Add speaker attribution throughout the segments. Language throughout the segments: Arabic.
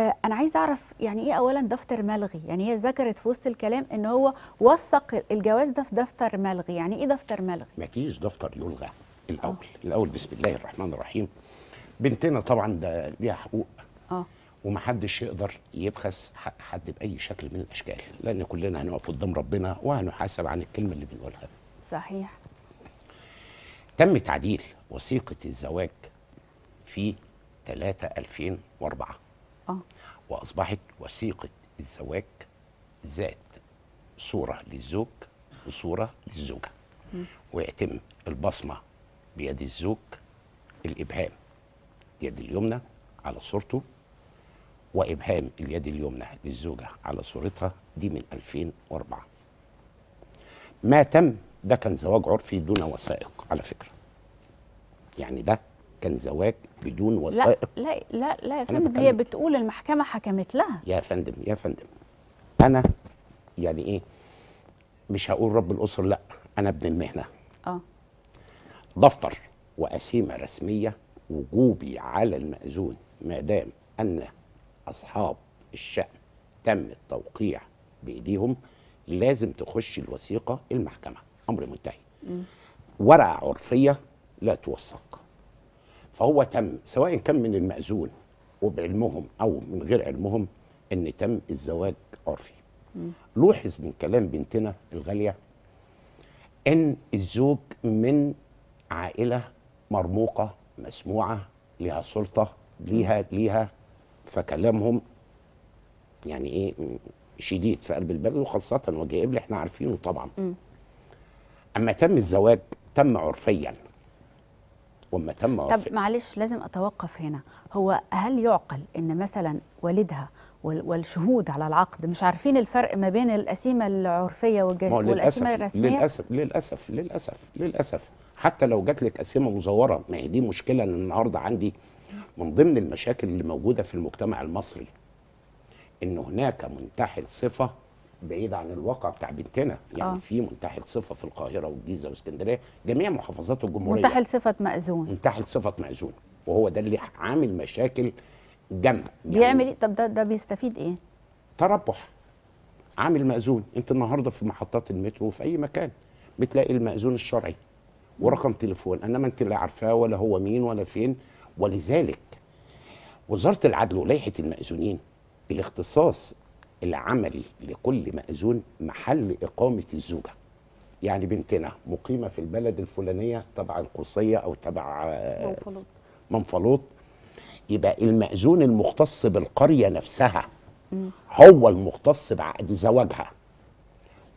Speaker 1: آه، انا عايز اعرف يعني ايه اولا دفتر ملغي يعني هي ذكرت في وسط الكلام ان هو وثق الجواز ده في دفتر ملغي يعني ايه دفتر ملغي
Speaker 2: مفيش دفتر يلغى الاول أوه. الاول بسم الله الرحمن الرحيم بنتنا طبعا ده ليها حقوق اه ومحدش يقدر يبخس حق حد باي شكل من الاشكال لان كلنا هنقف قدام ربنا وهنحاسب عن الكلمه اللي بنقولها صحيح تم تعديل وثيقه الزواج في 3 2004 آه. وأصبحت وثيقة الزواج ذات صورة للزوج وصورة للزوجة ويتم البصمة بيد الزوج الإبهام اليد اليمنى على صورته وإبهام اليد اليمنى للزوجة على صورتها دي من 2004 ما تم ده كان زواج عرفي دون وثائق على فكرة يعني ده كان زواج بدون وثائق لا لا لا, يا فندم هي
Speaker 1: بتقول المحكمه حكمت لها
Speaker 2: يا فندم يا فندم انا يعني ايه مش هقول رب الاسره لا انا ابن المهنه اه دفتر وقسيمه رسميه وجوبي على المأذون ما دام ان اصحاب الشأن تم التوقيع بايديهم لازم تخش الوثيقه المحكمه امر منتهي ورقه عرفيه لا توثق فهو تم سواء كان من المأذون وبعلمهم أو من غير علمهم إن تم الزواج عرفي لوحظ من كلام بنتنا الغالية إن الزوج من عائلة مرموقة مسموعة لها سلطة ليها ليها فكلامهم يعني ايه شديد في قلب البلد وخاصة وجايب لي احنا عارفينه طبعا اما تم الزواج تم عرفيا وما تم وفق. طب
Speaker 1: معلش لازم اتوقف هنا هو هل يعقل ان مثلا والدها والشهود على العقد مش عارفين الفرق ما بين القسيمه العرفيه والقسيمه الرسميه للاسف
Speaker 2: للاسف للاسف للاسف حتى لو جات لك قسيمه مزوره ما هي دي مشكله النهارده عندي من ضمن المشاكل اللي موجوده في المجتمع المصري ان هناك منتحل صفه بعيد عن الواقع بتاع بنتنا يعني آه. في منتحل صفه في القاهره والجيزه واسكندريه جميع محافظات الجمهوريه منتحل
Speaker 1: صفه مأذون
Speaker 2: منتحل صفه مأذون وهو ده اللي عامل مشاكل جامده يعني بيعمل ايه طب ده ده بيستفيد ايه تربح عامل مأذون انت النهارده في محطات المترو وفي اي مكان بتلاقي المأذون الشرعي ورقم تليفون انما انت لا عارفاه ولا هو مين ولا فين ولذلك وزاره العدل ولائحه المأذونين الاختصاص العملي لكل مأذون محل إقامة الزوجة يعني بنتنا مقيمة في البلد الفلانية تبع القصية أو تبع منفلوط منفلوط يبقى المأذون المختص بالقرية نفسها هو المختص بعقد زواجها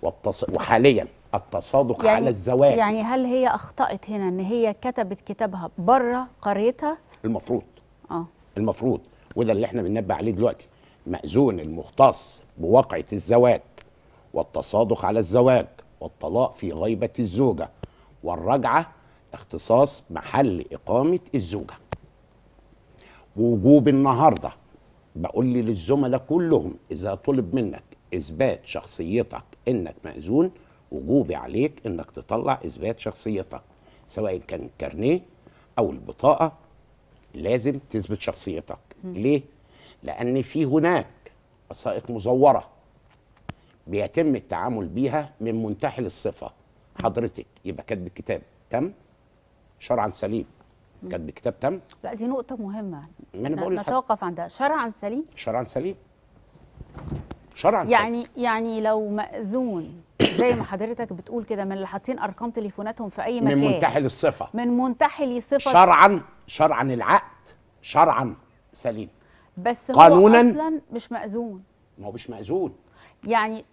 Speaker 2: والتص... وحاليا التصادق يعني على الزواج يعني
Speaker 1: هل هي أخطأت هنا إن هي كتبت كتابها بره قريتها؟ المفروض اه
Speaker 2: المفروض وده اللي احنا بننبه عليه دلوقتي مأذون المختص بوقعة الزواج والتصادق على الزواج والطلاق في غيبة الزوجة والرجعة اختصاص محل إقامة الزوجة وجوب النهارده بقول لي للزملاء كلهم اذا طلب منك اثبات شخصيتك انك مأذون وجوبي عليك انك تطلع اثبات شخصيتك سواء كان الكارنيه او البطاقه لازم تثبت شخصيتك م. ليه لأن في هناك وثائق مزورة بيتم التعامل بيها من منتحل الصفة حضرتك يبقى كاتب الكتاب تم شرعا سليم كاتب الكتاب تم لا
Speaker 1: دي نقطة مهمة
Speaker 2: ما أنا بقول نتوقف
Speaker 1: عندها شرعا سليم
Speaker 2: شرعا سليم شرعا يعني
Speaker 1: سليم. يعني لو مأذون زي ما حضرتك بتقول كده من اللي حاطين ارقام تليفوناتهم في اي مكان من منتحل
Speaker 2: الصفه من
Speaker 1: منتحل صفه شرعا
Speaker 2: شرعا العقد شرعا سليم
Speaker 1: بس هو اصلا مش مأذون
Speaker 2: ما هو مش مأذون
Speaker 1: يعني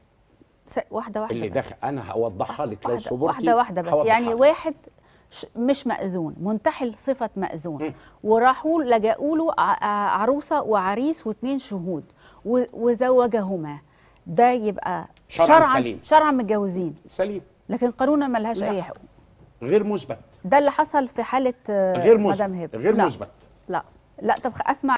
Speaker 1: س... واحده واحده اللي دخل
Speaker 2: انا هوضحها لك لو صبرتي واحده واحده بس يعني
Speaker 1: واحد مش مأذون منتحل صفة مأذون وراحوا لجأوا له عروسة وعريس واثنين شهود وزوجهما ده يبقى شرعا شرعا, سليم. شرعا متجوزين سليم لكن قانونا ما لهاش اي حقوق غير مثبت ده اللي حصل في حاله آه، غير مثبت غير مثبت لا لا طب اسمع